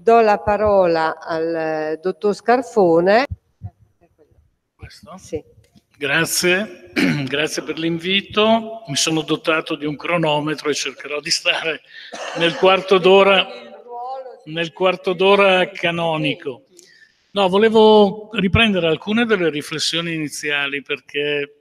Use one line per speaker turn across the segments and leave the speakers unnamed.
Do la parola al eh, dottor Scarfone. Sì. Grazie, grazie per l'invito. Mi sono dotato di un cronometro e cercherò di stare nel quarto d'ora, nel quarto d'ora canonico. No, volevo riprendere alcune delle riflessioni iniziali perché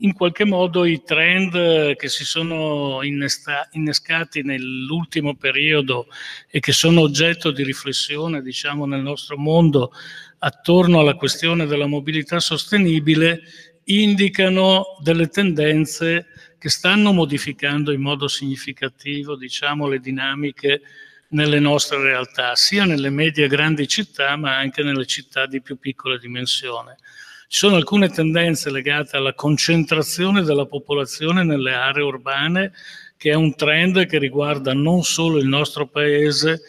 in qualche modo i trend eh, che si sono innesta- innescati nell'ultimo periodo e che sono oggetto di riflessione diciamo, nel nostro mondo attorno alla questione della mobilità sostenibile indicano delle tendenze che stanno modificando in modo significativo diciamo, le dinamiche nelle nostre realtà, sia nelle medie e grandi città, ma anche nelle città di più piccola dimensione. Ci sono alcune tendenze legate alla concentrazione della popolazione nelle aree urbane, che è un trend che riguarda non solo il nostro paese,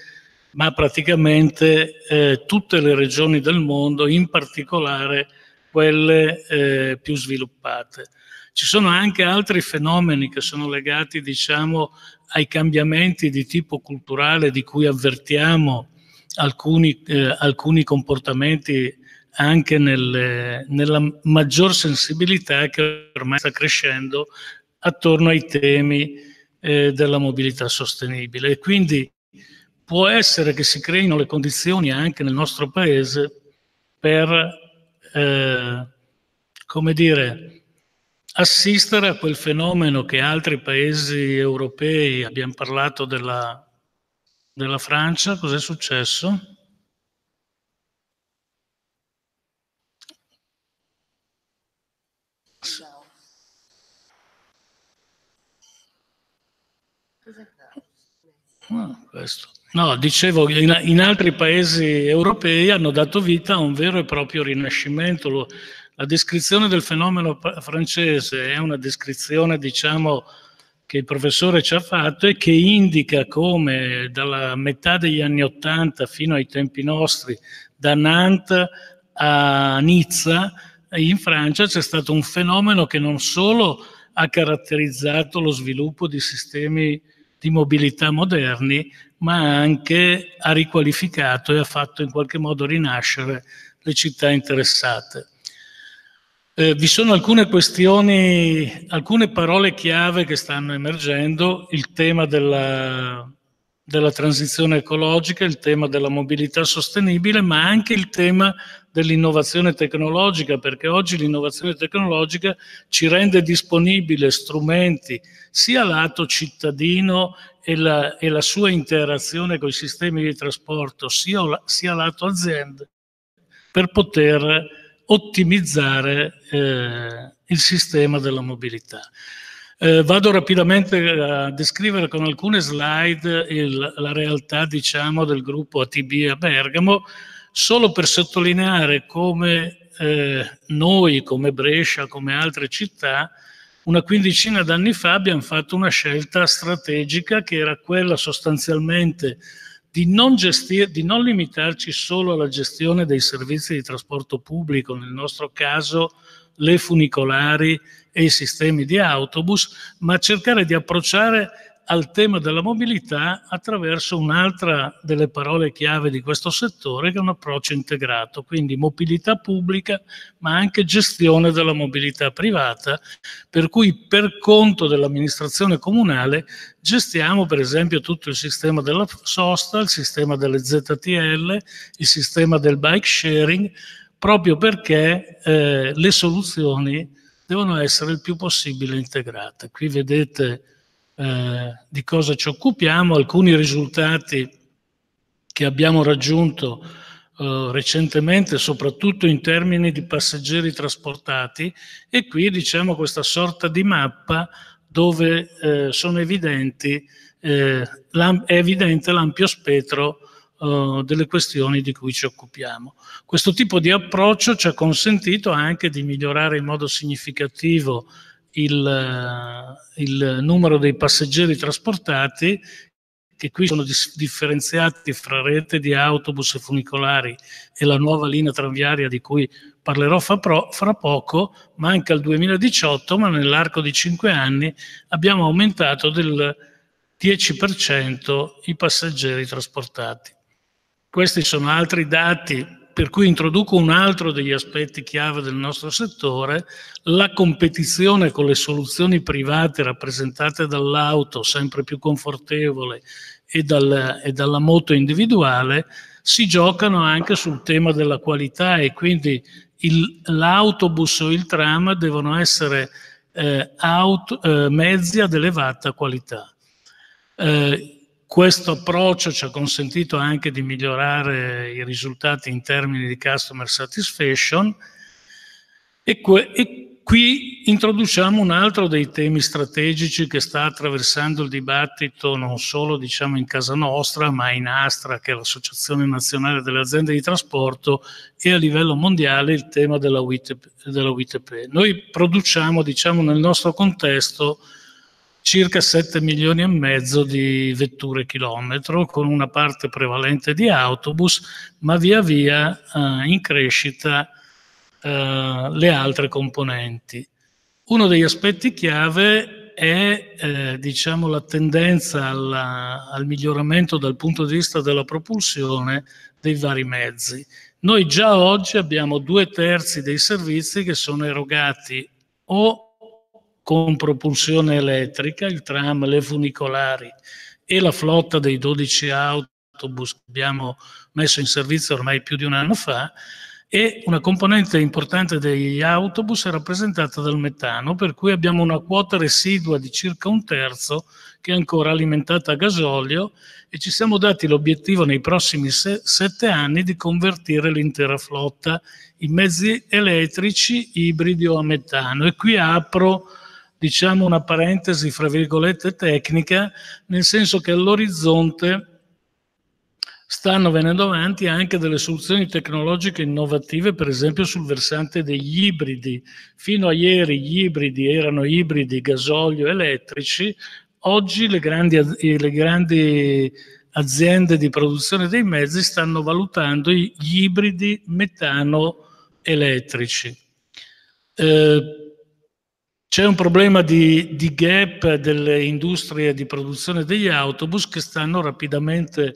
ma praticamente eh, tutte le regioni del mondo, in particolare quelle eh, più sviluppate. Ci sono anche altri fenomeni che sono legati, diciamo, ai cambiamenti di tipo culturale di cui avvertiamo alcuni, eh, alcuni comportamenti anche nel, nella maggior sensibilità che ormai sta crescendo attorno ai temi eh, della mobilità sostenibile. E quindi può essere che si creino le condizioni anche nel nostro paese per, eh, come dire, assistere a quel fenomeno che altri paesi europei, abbiamo parlato della, della Francia, cos'è successo? Ah, no, dicevo, in, in, altri paesi europei hanno dato vita a un vero e proprio rinascimento. Lo, la descrizione del fenomeno francese è una descrizione, diciamo, che il professore ci ha fatto e che indica come dalla metà degli anni Ottanta fino ai tempi nostri, da Nantes a Nizza, in Francia c'è stato un fenomeno che non solo ha caratterizzato lo sviluppo di sistemi di mobilità moderni, ma anche ha riqualificato e ha fatto in qualche modo rinascere le città interessate. Eh, vi sono alcune questioni, alcune parole chiave che stanno emergendo, il tema della della transizione ecologica, il tema della mobilità sostenibile, ma anche il tema dell'innovazione tecnologica, perché oggi l'innovazione tecnologica ci rende disponibile strumenti sia lato cittadino e la, e la sua interazione con i sistemi di trasporto, sia, sia lato aziende, per poter ottimizzare eh, il sistema della mobilità. Eh, vado rapidamente a descrivere con alcune slide il, la realtà diciamo, del gruppo ATB a Bergamo, solo per sottolineare come eh, noi, come Brescia, come altre città, una quindicina d'anni fa abbiamo fatto una scelta strategica che era quella sostanzialmente di non, gestire, di non limitarci solo alla gestione dei servizi di trasporto pubblico, nel nostro caso le funicolari e i sistemi di autobus, ma cercare di approcciare al tema della mobilità attraverso un'altra delle parole chiave di questo settore che è un approccio integrato, quindi mobilità pubblica ma anche gestione della mobilità privata, per cui per conto dell'amministrazione comunale gestiamo per esempio tutto il sistema della sosta, il sistema delle ZTL, il sistema del bike sharing, proprio perché eh, le soluzioni devono essere il più possibile integrate. Qui vedete eh, di cosa ci occupiamo, alcuni risultati che abbiamo raggiunto eh, recentemente, soprattutto in termini di passeggeri trasportati, e qui diciamo questa sorta di mappa dove eh, sono evidenti, eh, è evidente l'ampio spettro eh, delle questioni di cui ci occupiamo. Questo tipo di approccio ci ha consentito anche di migliorare in modo significativo il, eh, il numero dei passeggeri trasportati che qui sono differenziati fra rete di autobus e funicolari e la nuova linea tranviaria di cui parlerò fra, pro, fra poco, ma anche al 2018, ma nell'arco di cinque anni abbiamo aumentato del 10% i passeggeri trasportati. Questi sono altri dati per cui introduco un altro degli aspetti chiave del nostro settore, la competizione con le soluzioni private rappresentate dall'auto, sempre più confortevole, e, dal, e dalla moto individuale, si giocano anche sul tema della qualità e quindi il, l'autobus o il tram devono essere eh, auto, eh, mezzi ad elevata qualità. Eh, questo approccio ci ha consentito anche di migliorare i risultati in termini di customer satisfaction e, que- e qui introduciamo un altro dei temi strategici che sta attraversando il dibattito non solo diciamo, in casa nostra, ma in Astra, che è l'Associazione Nazionale delle Aziende di Trasporto, e a livello mondiale il tema della WITP. Della WITP. Noi produciamo diciamo, nel nostro contesto circa 7 milioni e mezzo di vetture chilometro, con una parte prevalente di autobus, ma via via eh, in crescita eh, le altre componenti. Uno degli aspetti chiave è eh, diciamo, la tendenza alla, al miglioramento dal punto di vista della propulsione dei vari mezzi. Noi già oggi abbiamo due terzi dei servizi che sono erogati o con propulsione elettrica, il tram, le funicolari e la flotta dei 12 autobus che abbiamo messo in servizio ormai più di un anno fa, e una componente importante degli autobus è rappresentata dal metano, per cui abbiamo una quota residua di circa un terzo che è ancora alimentata a gasolio e ci siamo dati l'obiettivo nei prossimi se- sette anni di convertire l'intera flotta in mezzi elettrici, ibridi o a metano. E qui apro diciamo una parentesi fra virgolette tecnica, nel senso che all'orizzonte stanno venendo avanti anche delle soluzioni tecnologiche innovative, per esempio sul versante degli ibridi. Fino a ieri gli ibridi erano ibridi gasolio elettrici, oggi le grandi, le grandi aziende di produzione dei mezzi stanno valutando gli ibridi metano elettrici. Eh, c'è un problema di, di, gap delle industrie di produzione degli autobus che stanno rapidamente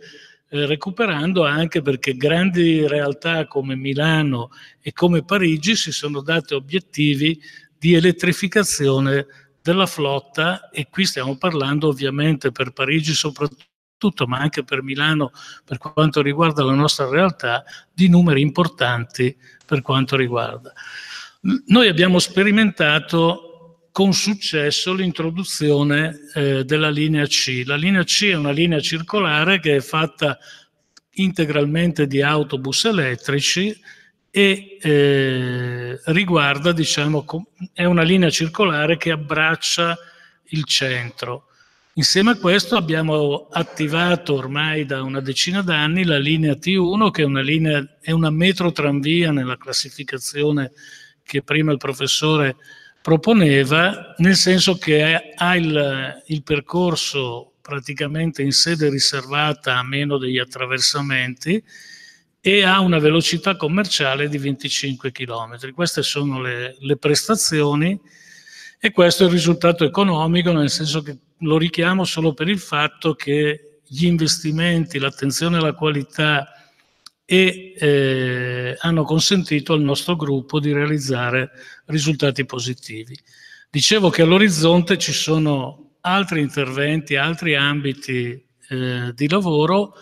eh, recuperando anche perché grandi realtà come Milano e come Parigi si sono date obiettivi di elettrificazione della flotta e qui stiamo parlando ovviamente per Parigi soprattutto, ma anche per Milano per quanto riguarda la nostra realtà, di numeri importanti per quanto riguarda. Noi abbiamo sperimentato con successo l'introduzione eh, della linea C. La linea C è una linea circolare che è fatta integralmente di autobus elettrici e eh, riguarda, diciamo, è una linea circolare che abbraccia il centro. Insieme a questo abbiamo attivato ormai da una decina d'anni la linea T1, che è una, linea, è una metro tranvia nella classificazione che prima il professore proponeva, nel senso che ha il, il percorso praticamente in sede riservata a meno degli attraversamenti e ha una velocità commerciale di 25 km. Queste sono le, le prestazioni e questo è il risultato economico, nel senso che lo richiamo solo per il fatto che gli investimenti, l'attenzione alla qualità, e eh, hanno consentito al nostro gruppo di realizzare risultati positivi. Dicevo che all'orizzonte ci sono altri interventi, altri ambiti eh, di lavoro.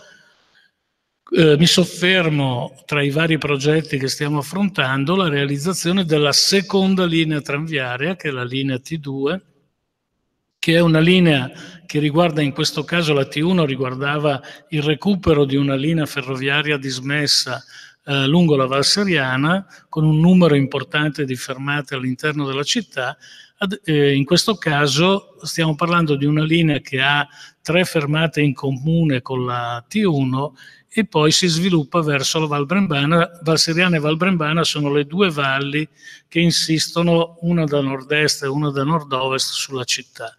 Eh, mi soffermo tra i vari progetti che stiamo affrontando la realizzazione della seconda linea tranviaria, che è la linea T2, che è una linea che riguarda in questo caso la T1, riguardava il recupero di una linea ferroviaria dismessa eh, lungo la Valseriana con un numero importante di fermate all'interno della città. Ad, eh, in questo caso stiamo parlando di una linea che ha tre fermate in comune con la T1 e poi si sviluppa verso la Val Brembana. Valseriana e Val Brembana sono le due valli che insistono una da nord-est e una da nord-ovest sulla città.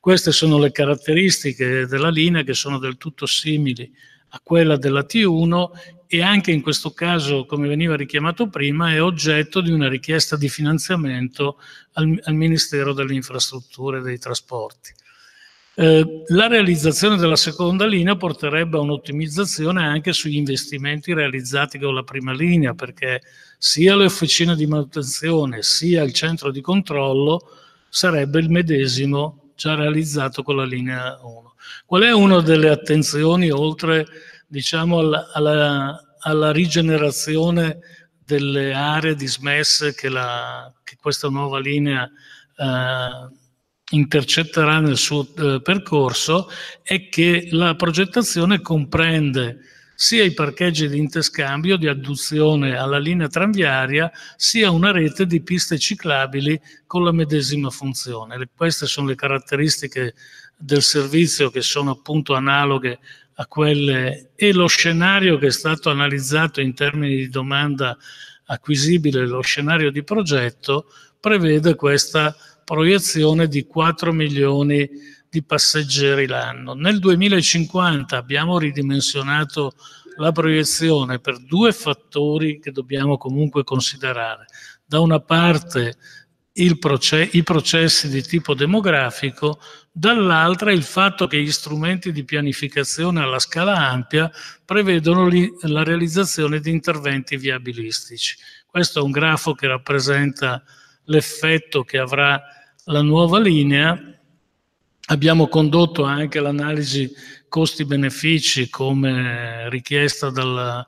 Queste sono le caratteristiche della linea che sono del tutto simili a quella della T1 e anche in questo caso, come veniva richiamato prima, è oggetto di una richiesta di finanziamento al, al Ministero delle Infrastrutture e dei Trasporti. Eh, la realizzazione della seconda linea porterebbe a un'ottimizzazione anche sugli investimenti realizzati con la prima linea, perché sia le officine di manutenzione sia il centro di controllo sarebbe il medesimo già realizzato con la linea 1. Qual è una delle attenzioni, oltre diciamo, alla, alla, alla rigenerazione delle aree dismesse che, la, che questa nuova linea eh, intercetterà nel suo eh, percorso è che la progettazione comprende sia i parcheggi di interscambio di adduzione alla linea tranviaria, sia una rete di piste ciclabili con la medesima funzione. Le, queste sono le caratteristiche del servizio che sono appunto analoghe a quelle e lo scenario che è stato analizzato in termini di domanda acquisibile, lo scenario di progetto, prevede questa proiezione di 4 milioni di passeggeri l'anno. Nel 2050 abbiamo ridimensionato la proiezione per due fattori che dobbiamo comunque considerare. Da una parte proce- i processi di tipo demografico, dall'altra il fatto che gli strumenti di pianificazione alla scala ampia prevedono li- la realizzazione di interventi viabilistici. Questo è un grafo che rappresenta l'effetto che avrà la nuova linea, abbiamo condotto anche l'analisi costi-benefici come richiesta dal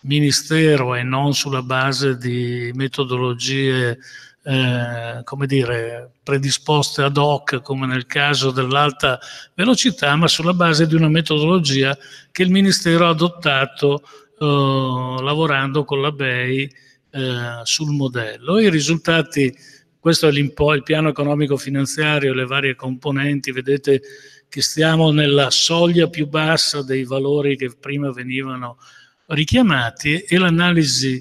Ministero e non sulla base di metodologie eh, come dire, predisposte ad hoc, come nel caso dell'alta velocità, ma sulla base di una metodologia che il Ministero ha adottato eh, lavorando con la BEI eh, sul modello. I risultati questo è il piano economico finanziario, le varie componenti, vedete che stiamo nella soglia più bassa dei valori che prima venivano richiamati e l'analisi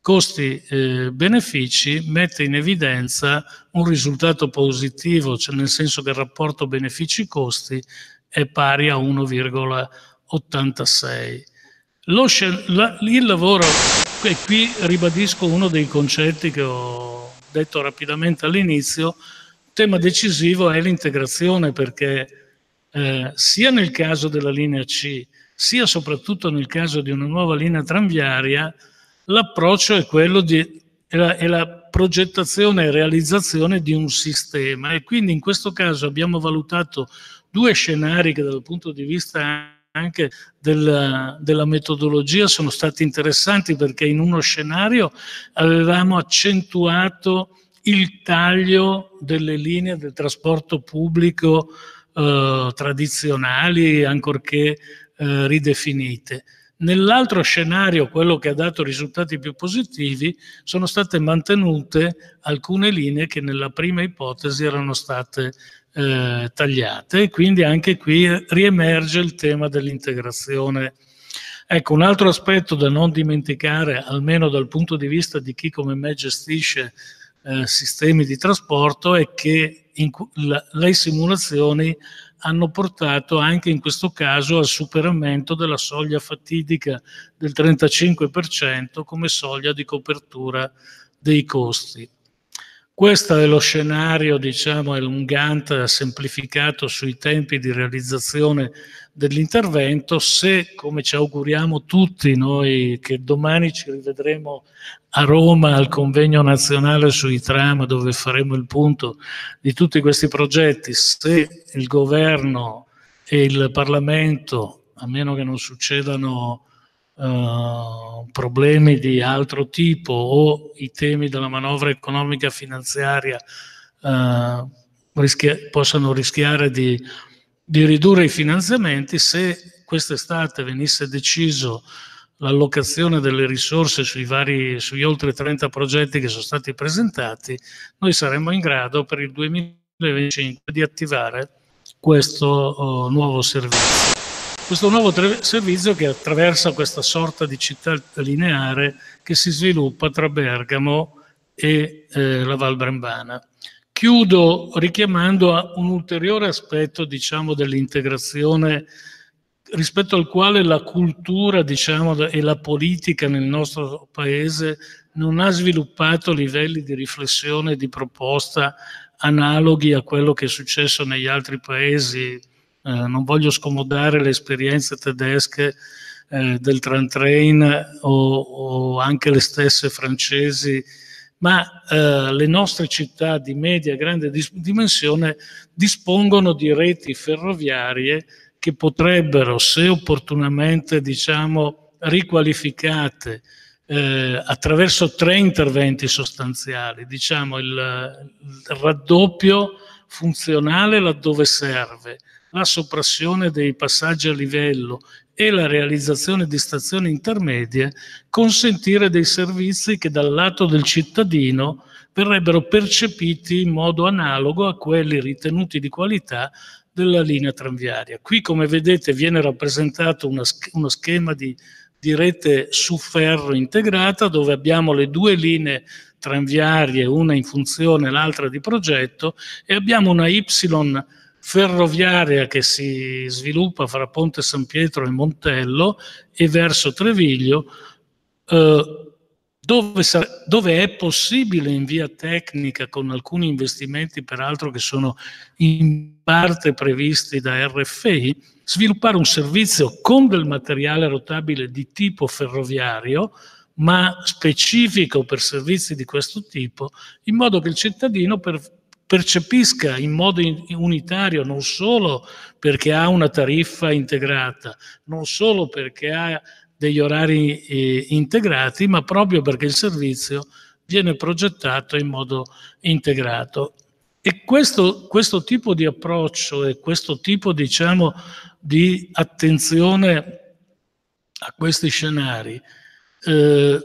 costi-benefici eh, mette in evidenza un risultato positivo, cioè nel senso che il rapporto benefici-costi è pari a 1,86. Lo, la, il lavoro, e qui ribadisco uno dei concetti che ho detto rapidamente all'inizio, il tema decisivo è l'integrazione perché eh, sia nel caso della linea C, sia soprattutto nel caso di una nuova linea tranviaria, l'approccio è quello di è la, è la progettazione e realizzazione di un sistema e quindi in questo caso abbiamo valutato due scenari che dal punto di vista anche della, della, metodologia sono stati interessanti perché in uno scenario avevamo accentuato il taglio delle linee del trasporto pubblico eh, tradizionali, ancorché eh, ridefinite. Nell'altro scenario, quello che ha dato risultati più positivi, sono state mantenute alcune linee che nella prima ipotesi erano state eh, tagliate e quindi anche qui riemerge il tema dell'integrazione. Ecco, un altro aspetto da non dimenticare, almeno dal punto di vista di chi come me gestisce eh, sistemi di trasporto, è che in, la, le simulazioni hanno portato anche in questo caso al superamento della soglia fatidica del 35% come soglia di copertura dei costi. Questo è lo scenario, diciamo, elungante, semplificato sui tempi di realizzazione dell'intervento. Se, come ci auguriamo tutti noi, che domani ci rivedremo a Roma al convegno nazionale sui tram, dove faremo il punto di tutti questi progetti, se il governo e il Parlamento, a meno che non succedano eh, problemi di altro tipo o i temi della manovra economica finanziaria eh, rischia possano rischiare di, di ridurre i finanziamenti, se quest'estate venisse deciso l'allocazione delle risorse sui vari, sugli oltre 30 progetti che sono stati presentati, noi saremmo in grado per il 2025 di attivare questo uh, nuovo servizio questo nuovo servizio che attraversa questa sorta di città lineare che si sviluppa tra Bergamo e eh, la Val Brembana. Chiudo richiamando a un ulteriore aspetto diciamo, dell'integrazione rispetto al quale la cultura diciamo, e la politica nel nostro paese non ha sviluppato livelli di riflessione e di proposta analoghi a quello che è successo negli altri paesi eh, non voglio scomodare le esperienze tedesche eh, del tram train o, o, anche le stesse francesi, ma eh, le nostre città di media e grande dis- dimensione dispongono di reti ferroviarie che potrebbero, se opportunamente diciamo, riqualificate, eh, attraverso tre interventi sostanziali, diciamo il, il raddoppio funzionale laddove serve, la soppressione dei passaggi a livello e la realizzazione di stazioni intermedie, consentire dei servizi che dal lato del cittadino verrebbero percepiti in modo analogo a quelli ritenuti di qualità della linea tranviaria. Qui, come vedete, viene rappresentato una, uno schema di, di rete su ferro integrata dove abbiamo le due linee tranviarie, una in funzione e l'altra di progetto, e abbiamo una Y ferroviaria che si sviluppa fra Ponte San Pietro e Montello e verso Treviglio, eh, dove, dove, è possibile in via tecnica, con alcuni investimenti peraltro che sono in parte previsti da RFI, sviluppare un servizio con del materiale rotabile di tipo ferroviario, ma specifico per servizi di questo tipo, in modo che il cittadino per, percepisca in modo unitario non solo perché ha una tariffa integrata, non solo perché ha degli orari eh, integrati, ma proprio perché il servizio viene progettato in modo integrato. E questo, questo tipo di approccio e questo tipo diciamo, di attenzione a questi scenari eh,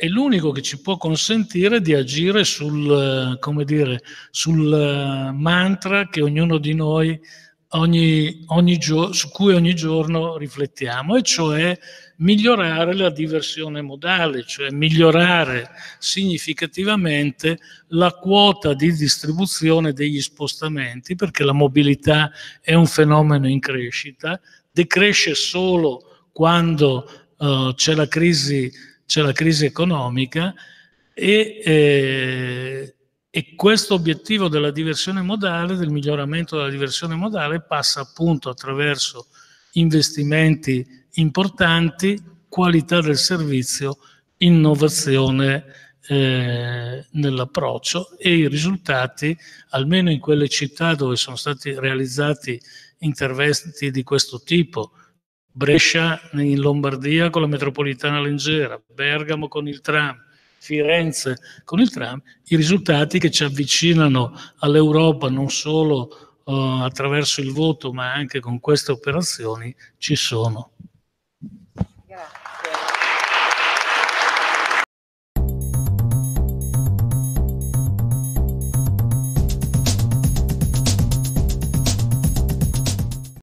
è l'unico che ci può consentire di agire sul, eh, dire, sul eh, mantra noi, ogni, ogni gio- su cui ogni giorno riflettiamo, e cioè migliorare la diversione modale, cioè migliorare significativamente la quota di distribuzione degli spostamenti, perché la mobilità è un fenomeno in crescita, decresce solo quando uh, c'è la crisi c'è la crisi economica e, eh, e questo obiettivo della diversione modale, del miglioramento della diversione modale, passa appunto attraverso investimenti importanti, qualità del servizio, innovazione eh, nell'approccio e i risultati, almeno in quelle città dove sono stati realizzati interventi di questo tipo, Brescia in Lombardia con la metropolitana leggera, Bergamo con il tram, Firenze con il tram, i risultati che ci avvicinano all'Europa non solo uh, attraverso il voto ma anche con queste operazioni ci sono.